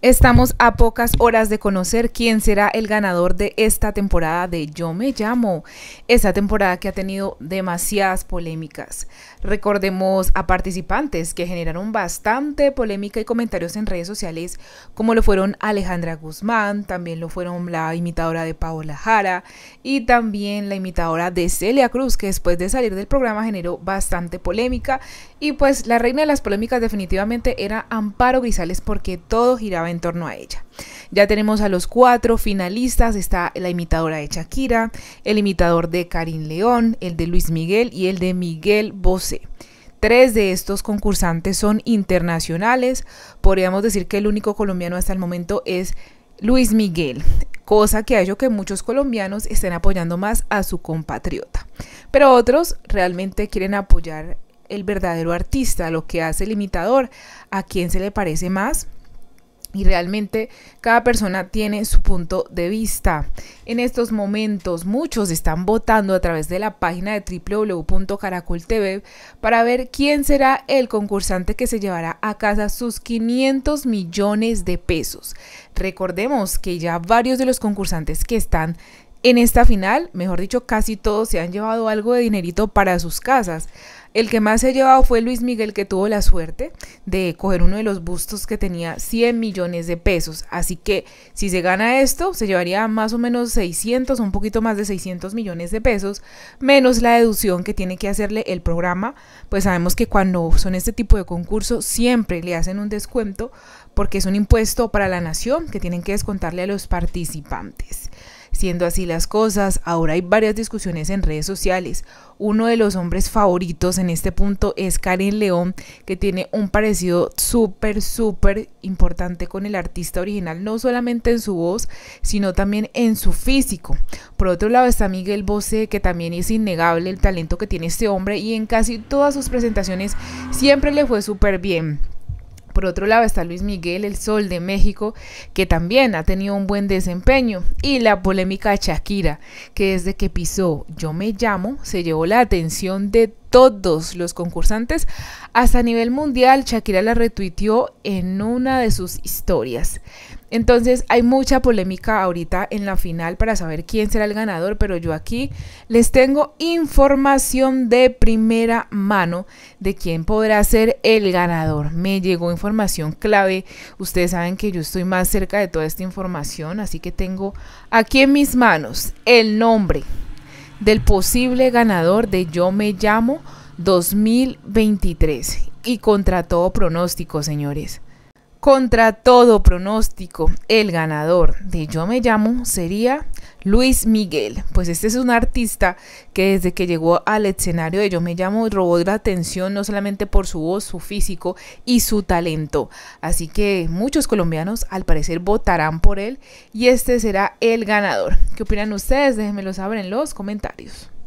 Estamos a pocas horas de conocer quién será el ganador de esta temporada de Yo me llamo, esta temporada que ha tenido demasiadas polémicas. Recordemos a participantes que generaron bastante polémica y comentarios en redes sociales, como lo fueron Alejandra Guzmán, también lo fueron la imitadora de Paola Jara y también la imitadora de Celia Cruz, que después de salir del programa generó bastante polémica y pues la reina de las polémicas definitivamente era Amparo Grisales porque todo giraba en torno a ella. Ya tenemos a los cuatro finalistas, está la imitadora de Shakira, el imitador de Karim León, el de Luis Miguel y el de Miguel Bosé. Tres de estos concursantes son internacionales, podríamos decir que el único colombiano hasta el momento es Luis Miguel, cosa que ha hecho que muchos colombianos estén apoyando más a su compatriota. Pero otros realmente quieren apoyar el verdadero artista, lo que hace el imitador, a quién se le parece más, y realmente cada persona tiene su punto de vista. En estos momentos muchos están votando a través de la página de www.caracoltv para ver quién será el concursante que se llevará a casa sus 500 millones de pesos. Recordemos que ya varios de los concursantes que están en esta final, mejor dicho, casi todos se han llevado algo de dinerito para sus casas. El que más se ha llevado fue Luis Miguel, que tuvo la suerte de coger uno de los bustos que tenía 100 millones de pesos. Así que si se gana esto, se llevaría más o menos 600, un poquito más de 600 millones de pesos, menos la deducción que tiene que hacerle el programa. Pues sabemos que cuando son este tipo de concursos, siempre le hacen un descuento porque es un impuesto para la nación que tienen que descontarle a los participantes. Siendo así las cosas, ahora hay varias discusiones en redes sociales. Uno de los hombres favoritos en este punto es Karen León, que tiene un parecido súper, súper importante con el artista original, no solamente en su voz, sino también en su físico. Por otro lado está Miguel Bosé, que también es innegable el talento que tiene este hombre y en casi todas sus presentaciones siempre le fue súper bien. Por otro lado está Luis Miguel, el Sol de México, que también ha tenido un buen desempeño. Y la polémica Shakira, que desde que pisó Yo me llamo, se llevó la atención de todos los concursantes. Hasta nivel mundial, Shakira la retuiteó en una de sus historias. Entonces hay mucha polémica ahorita en la final para saber quién será el ganador, pero yo aquí les tengo información de primera mano de quién podrá ser el ganador. Me llegó información clave, ustedes saben que yo estoy más cerca de toda esta información, así que tengo aquí en mis manos el nombre del posible ganador de Yo Me Llamo 2023. Y contra todo pronóstico, señores. Contra todo pronóstico, el ganador de Yo Me Llamo sería Luis Miguel. Pues este es un artista que desde que llegó al escenario de Yo Me Llamo robó la atención no solamente por su voz, su físico y su talento. Así que muchos colombianos al parecer votarán por él y este será el ganador. ¿Qué opinan ustedes? Déjenmelo saber en los comentarios.